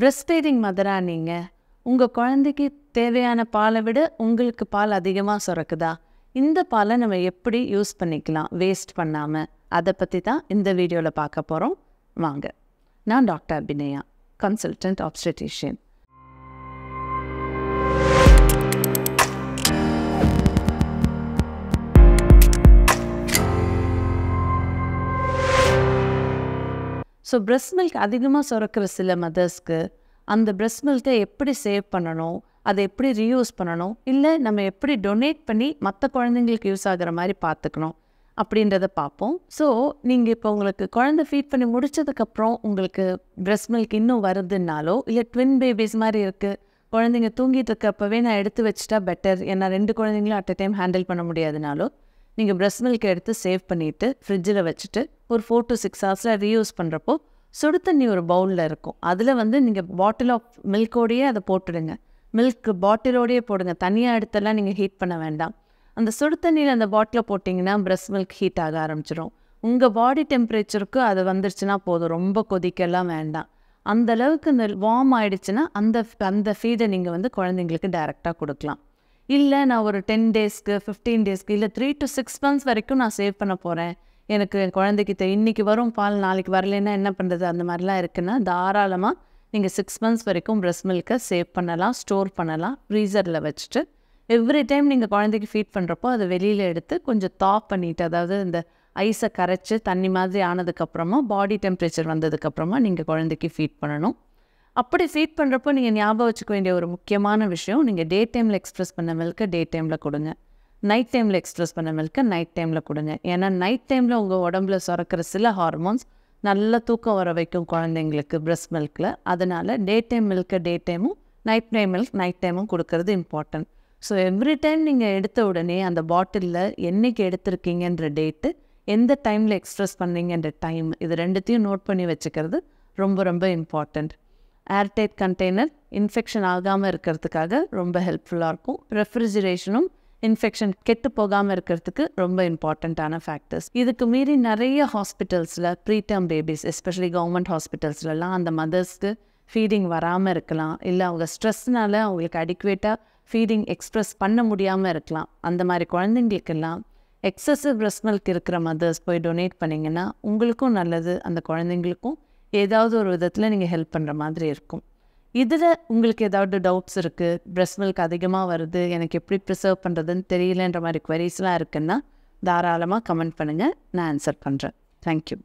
breast feeding மதராக நீங்கள் உங்கள் குழந்தைக்கு தேவையான பாலை விட உங்களுக்கு பால் அதிகமாக சுரக்குதா இந்த பாலை நம்ம எப்படி யூஸ் பண்ணிக்கலாம் வேஸ்ட் பண்ணாமல் அதை பற்றி தான் இந்த வீடியோவில் பார்க்க போகிறோம் வாங்க நான் doctor Abhinaya consultant obstetrician so breast milk அதிகமாக சுரக்கிற சில மதர்ஸ்க்கு அந்த பிரஸ் மில்கை எப்படி சேவ் பண்ணணும் அதை எப்படி ரீயூஸ் பண்ணணும் இல்லை நம்ம எப்படி டொனேட் பண்ணி மற்ற குழந்தைங்களுக்கு யூஸ் ஆகிற மாதிரி பார்த்துக்கணும் அப்படின்றத பார்ப்போம் ஸோ நீங்கள் இப்போ உங்களுக்கு குழந்த ஃபீட் பண்ணி முடித்ததுக்கப்புறம் உங்களுக்கு பிரஸ் மில்க் இன்னும் வருதுன்னாலோ இல்லை ட்வின் பேபிஸ் மாதிரி இருக்குது குழந்தைங்க தூங்கிட்டு இருக்கப்பவே நான் எடுத்து வச்சுட்டா பெட்டர் ஏன்னா ரெண்டு குழந்தைங்களும் அட் அ டைம் ஹேண்டில் பண்ண முடியாதுனாலோ நீங்கள் பிரஸ் மில்க் எடுத்து சேவ் பண்ணிவிட்டு ஃப்ரிட்ஜில் வச்சுட்டு ஒரு ஃபோர் டு சிக்ஸ் ஹவர்ஸில் ரீயூஸ் பண்ணுறப்போ சுடு தண்ணி ஒரு பவுலில் இருக்கும் அதில் வந்து நீங்கள் பாட்டில் ஆஃப் மில்கோடையே அதை போட்டுடுங்க மில்க் பாட்டிலோடையே போடுங்க தனியாக எடுத்தெல்லாம் நீங்கள் ஹீட் பண்ண வேண்டாம் அந்த சுடு தண்ணியில் அந்த பாட்டிலை போட்டிங்கன்னா ப்ரெஸ் மில்க் ஹீட் ஆக ஆரம்பிச்சிடும் உங்கள் பாடி டெம்பரேச்சருக்கு அது வந்துருச்சுன்னா போதும் ரொம்ப கொதிக்கலாம் வேண்டாம் அந்த அளவுக்கு இந்த வார்ம் ஆகிடுச்சுன்னா அந்த அந்த ஃபீடை நீங்கள் வந்து குழந்தைங்களுக்கு டைரெக்டாக கொடுக்கலாம் இல்லை நான் ஒரு டென் டேஸ்க்கு ஃபிஃப்டீன் டேஸ்க்கு இல்லை த்ரீ டு சிக்ஸ் மந்த்ஸ் வரைக்கும் நான் சேவ் பண்ண போகிறேன் எனக்கு என் குழந்தைக்கு இன்றைக்கி வரும் பால் நாளைக்கு வரலைன்னா என்ன பண்ணுறது அந்த மாதிரிலாம் இருக்குன்னா தாராளமாக நீங்கள் சிக்ஸ் மந்த்ஸ் வரைக்கும் ப்ரெஸ்ட் மில்கை சேவ் பண்ணலாம் ஸ்டோர் பண்ணலாம் ஃப்ரீசரில் வச்சுட்டு எவ்ரி டைம் நீங்கள் குழந்தைக்கு ஃபீட் பண்ணுறப்போ அதை வெளியில் எடுத்து கொஞ்சம் தாப் பண்ணிவிட்டு அதாவது இந்த ஐஸை கரைச்சி தண்ணி மாதிரி ஆனதுக்கப்புறமா பாடி டெம்பரேச்சர் வந்ததுக்கப்புறமா நீங்கள் குழந்தைக்கு ஃபீட் பண்ணணும் அப்படி ஃபீட் பண்ணுறப்போ நீங்கள் ஞாபகம் வச்சுக்க வேண்டிய ஒரு முக்கியமான விஷயம் நீங்கள் டே டைமில் எக்ஸ்ப்ரெஸ் பண்ண மில்கை டே டைமில் கொடுங்க நைட் டைமில் எக்ஸ்ப்ரெஸ் பண்ண மில்க்கு நைட் டைமில் கொடுங்க ஏன்னா நைட் டைமில் உங்கள் உடம்புல சுரக்கிற சில ஹார்மோன்ஸ் நல்ல தூக்கம் வர வைக்கும் குழந்தைங்களுக்கு பிரெஸ்ட் மில்கில் அதனால் டே டைம் மில்க்கு டே டைமும் நைட் டைம் மில்க் நைட் டைமும் கொடுக்கறது இம்பார்ட்டன்ட் ஸோ எவ்ரி டைம் நீங்கள் எடுத்த உடனே அந்த பாட்டிலில் என்றைக்கு எடுத்திருக்கீங்கன்ற டேட்டு எந்த டைமில் எக்ஸ்ப்ரெஸ் பண்ணீங்கன்ற டைம் இது ரெண்டுத்தையும் நோட் பண்ணி வச்சுக்கிறது ரொம்ப ரொம்ப இம்பார்ட்டண்ட் ஏர்டைட் கண்டெய்னர் இன்ஃபெக்ஷன் ஆகாமல் இருக்கிறதுக்காக ரொம்ப ஹெல்ப்ஃபுல்லாக இருக்கும் ரெஃப்ரிஜிரேஷனும் இன்ஃபெக்ஷன் கெட்டு போகாமல் இருக்கிறதுக்கு ரொம்ப இம்பார்ட்டண்ட்டான ஃபேக்டர்ஸ் இதுக்கு மீறி நிறைய ஹாஸ்பிட்டல்ஸில் ப்ரீடேர்ம் பேபிஸ் எஸ்பெஷலி கவர்மெண்ட் ஹாஸ்பிட்டல்ஸ்லலாம் அந்த மதர்ஸ்க்கு ஃபீடிங் வராமல் இருக்கலாம் இல்லை அவங்க ஸ்ட்ரெஸ்னால் அவங்களுக்கு அடிக்குவேட்டாக ஃபீடிங் எக்ஸ்ப்ரெஸ் பண்ண முடியாமல் இருக்கலாம் அந்த மாதிரி குழந்தைங்களுக்கெல்லாம் எக்ஸசிவ் ப்ரெஸ் மில்க் இருக்கிற மதர்ஸ் போய் டொனேட் பண்ணிங்கன்னா உங்களுக்கும் நல்லது அந்த குழந்தைங்களுக்கும் ஏதாவது ஒரு விதத்தில் நீங்கள் ஹெல்ப் பண்ணுற மாதிரி இருக்கும் இதில் உங்களுக்கு ஏதாவது டவுட்ஸ் இருக்குது ப்ரெஸ் மில்க் அதிகமாக வருது எனக்கு எப்படி ப்ரிசர்வ் பண்ணுறதுன்னு தெரியலன்ற மாதிரி குவரிஸ்லாம் இருக்குன்னா தாராளமாக கமெண்ட் பண்ணுங்கள் நான் ஆன்சர் பண்ணுறேன் தேங்க்யூ